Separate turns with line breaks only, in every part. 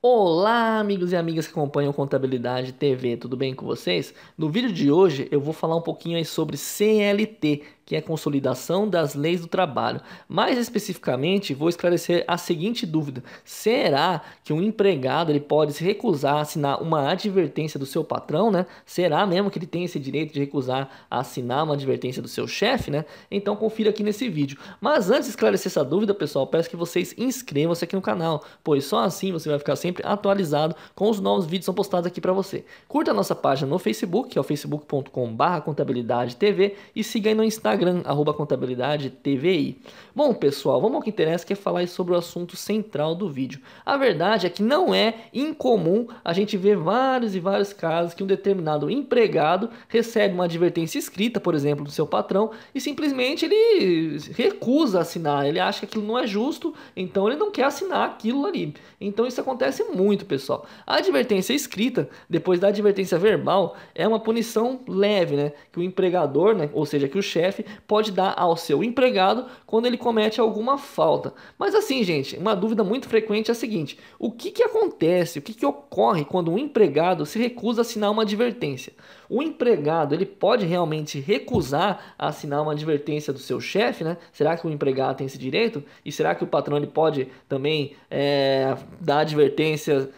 Olá, amigos e amigas que acompanham Contabilidade TV, tudo bem com vocês? No vídeo de hoje eu vou falar um pouquinho sobre CLT, que é a Consolidação das Leis do Trabalho. Mais especificamente, vou esclarecer a seguinte dúvida: será que um empregado ele pode se recusar a assinar uma advertência do seu patrão, né? Será mesmo que ele tem esse direito de recusar a assinar uma advertência do seu chefe, né? Então confira aqui nesse vídeo. Mas antes de esclarecer essa dúvida, pessoal, peço que vocês inscrevam-se aqui no canal, pois só assim você vai ficar sempre sempre atualizado com os novos vídeos que são postados aqui para você. Curta a nossa página no Facebook, que é o facebook.com.br contabilidade.tv e siga aí no Instagram, contabilidade.tvi. Bom, pessoal, vamos ao que interessa, que é falar sobre o assunto central do vídeo. A verdade é que não é incomum a gente ver vários e vários casos que um determinado empregado recebe uma advertência escrita, por exemplo, do seu patrão, e simplesmente ele recusa assinar, ele acha que aquilo não é justo, então ele não quer assinar aquilo ali. Então isso acontece acontece muito, pessoal. A advertência escrita, depois da advertência verbal, é uma punição leve, né? Que o empregador, né? ou seja, que o chefe, pode dar ao seu empregado quando ele comete alguma falta. Mas assim, gente, uma dúvida muito frequente é a seguinte: o que, que acontece, o que, que ocorre quando um empregado se recusa a assinar uma advertência? O empregado ele pode realmente recusar a assinar uma advertência do seu chefe, né? Será que o empregado tem esse direito? E será que o patrão ele pode também é, dar advertência? experiência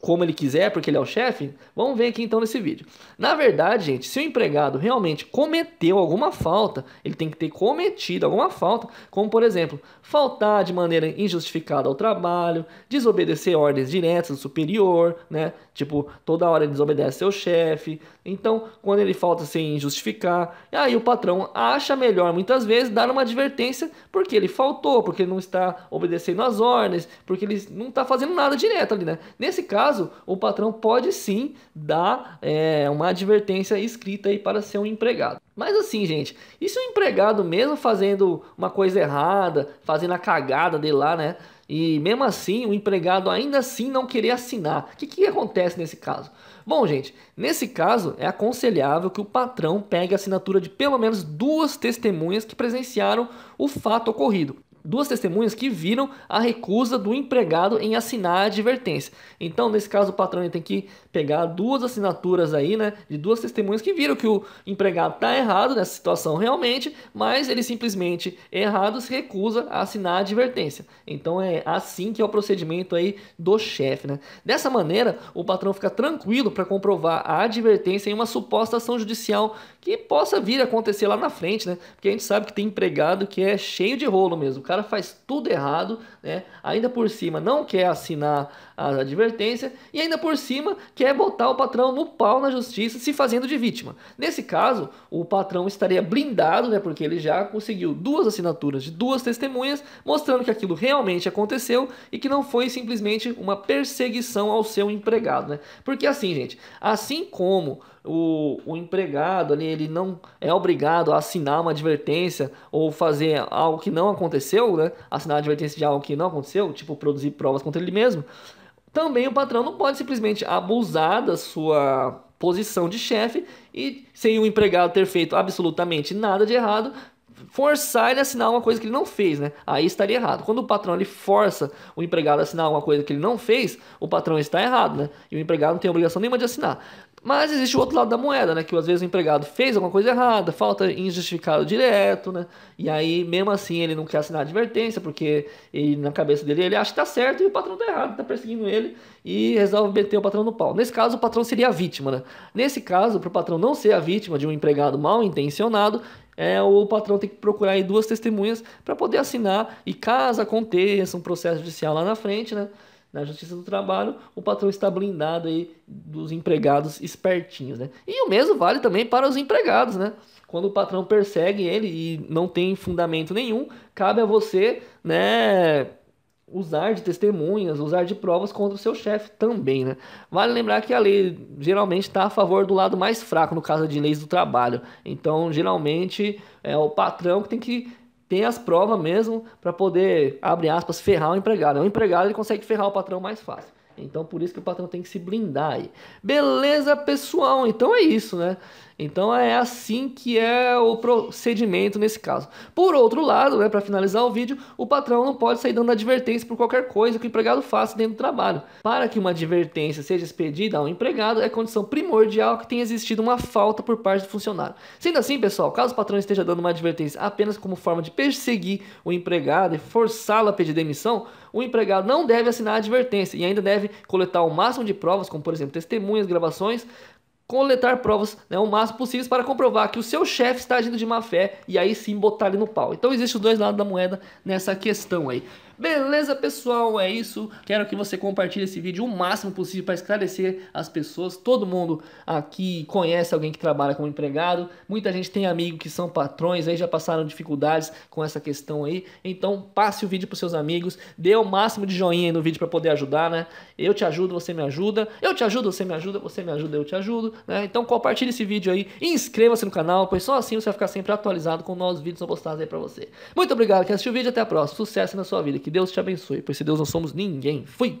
como ele quiser, porque ele é o chefe? Vamos ver aqui então nesse vídeo. Na verdade, gente, se o empregado realmente cometeu alguma falta, ele tem que ter cometido alguma falta, como por exemplo, faltar de maneira injustificada ao trabalho, desobedecer ordens diretas do superior, né? Tipo, toda hora ele desobedece seu chefe. Então, quando ele falta sem justificar, aí o patrão acha melhor muitas vezes dar uma advertência porque ele faltou, porque ele não está obedecendo às ordens, porque ele não está fazendo nada direto ali, né? Nesse caso, caso, o patrão pode sim dar é, uma advertência escrita aí para seu empregado. Mas assim, gente, e se o empregado mesmo fazendo uma coisa errada, fazendo a cagada dele lá, né? E mesmo assim, o empregado ainda assim não querer assinar. O que, que acontece nesse caso? Bom, gente, nesse caso é aconselhável que o patrão pegue a assinatura de pelo menos duas testemunhas que presenciaram o fato ocorrido duas testemunhas que viram a recusa do empregado em assinar a advertência. Então, nesse caso, o patrão tem que pegar duas assinaturas aí, né, de duas testemunhas que viram que o empregado está errado nessa situação realmente, mas ele simplesmente errado se recusa a assinar a advertência. Então, é assim que é o procedimento aí do chefe, né? Dessa maneira, o patrão fica tranquilo para comprovar a advertência em uma suposta ação judicial que possa vir a acontecer lá na frente, né? Porque a gente sabe que tem empregado que é cheio de rolo mesmo cara faz tudo errado, né? ainda por cima não quer assinar a advertência e ainda por cima quer botar o patrão no pau na justiça se fazendo de vítima. Nesse caso, o patrão estaria blindado, né? porque ele já conseguiu duas assinaturas de duas testemunhas mostrando que aquilo realmente aconteceu e que não foi simplesmente uma perseguição ao seu empregado. Né? Porque assim, gente, assim como o, o empregado ali, ele não é obrigado a assinar uma advertência ou fazer algo que não aconteceu, né? Assinar a advertência de algo que não aconteceu, tipo produzir provas contra ele mesmo. Também o patrão não pode simplesmente abusar da sua posição de chefe e, sem o empregado ter feito absolutamente nada de errado, forçar ele a assinar uma coisa que ele não fez, né? Aí estaria errado. Quando o patrão ele força o empregado a assinar uma coisa que ele não fez, o patrão está errado, né? E o empregado não tem obrigação nenhuma de assinar. Mas existe o outro lado da moeda, né? Que às vezes o empregado fez alguma coisa errada, falta injustificado direto, né? E aí, mesmo assim, ele não quer assinar a advertência, porque ele, na cabeça dele ele acha que tá certo e o patrão tá errado, tá perseguindo ele e resolve meter o patrão no pau. Nesse caso, o patrão seria a vítima, né? Nesse caso, para o patrão não ser a vítima de um empregado mal intencionado, é, o patrão tem que procurar aí duas testemunhas para poder assinar e caso aconteça um processo judicial lá na frente, né? na Justiça do Trabalho, o patrão está blindado aí dos empregados espertinhos, né? E o mesmo vale também para os empregados, né? Quando o patrão persegue ele e não tem fundamento nenhum, cabe a você, né, usar de testemunhas, usar de provas contra o seu chefe também, né? Vale lembrar que a lei geralmente está a favor do lado mais fraco no caso de leis do trabalho. Então, geralmente é o patrão que tem que tem as provas mesmo para poder, abre aspas, ferrar o empregado. O é empregado ele consegue ferrar o patrão mais fácil. Então por isso que o patrão tem que se blindar aí. Beleza, pessoal? Então é isso, né? Então é assim que é o procedimento nesse caso. Por outro lado, né, para finalizar o vídeo, o patrão não pode sair dando advertência por qualquer coisa que o empregado faça dentro do trabalho. Para que uma advertência seja expedida ao empregado, é condição primordial que tenha existido uma falta por parte do funcionário. Sendo assim, pessoal, caso o patrão esteja dando uma advertência apenas como forma de perseguir o empregado e forçá-lo a pedir demissão, o empregado não deve assinar a advertência e ainda deve coletar o máximo de provas, como por exemplo testemunhas, gravações, coletar provas né, o máximo possível para comprovar que o seu chefe está agindo de má fé e aí sim botar ele no pau. Então existe os dois lados da moeda nessa questão aí. Beleza, pessoal? É isso. Quero que você compartilhe esse vídeo o máximo possível para esclarecer as pessoas. Todo mundo aqui conhece alguém que trabalha como empregado. Muita gente tem amigo que são patrões, aí já passaram dificuldades com essa questão aí. Então, passe o vídeo para seus amigos. Dê o máximo de joinha aí no vídeo para poder ajudar, né? Eu te ajudo, você me ajuda. Eu te ajudo, você me ajuda, você me ajuda, eu te ajudo. Né? Então compartilhe esse vídeo aí, inscreva-se no canal, pois só assim você vai ficar sempre atualizado com novos vídeos postados aí para você. Muito obrigado que assistiu o vídeo, até a próxima. Sucesso na sua vida, que Deus te abençoe, pois se Deus não somos ninguém. Fui!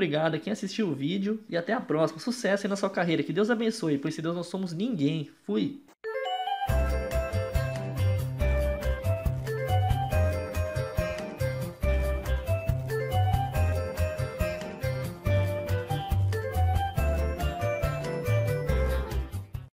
obrigado a quem assistiu o vídeo e até a próxima. Sucesso aí na sua carreira. Que Deus abençoe, pois se Deus não somos ninguém. Fui!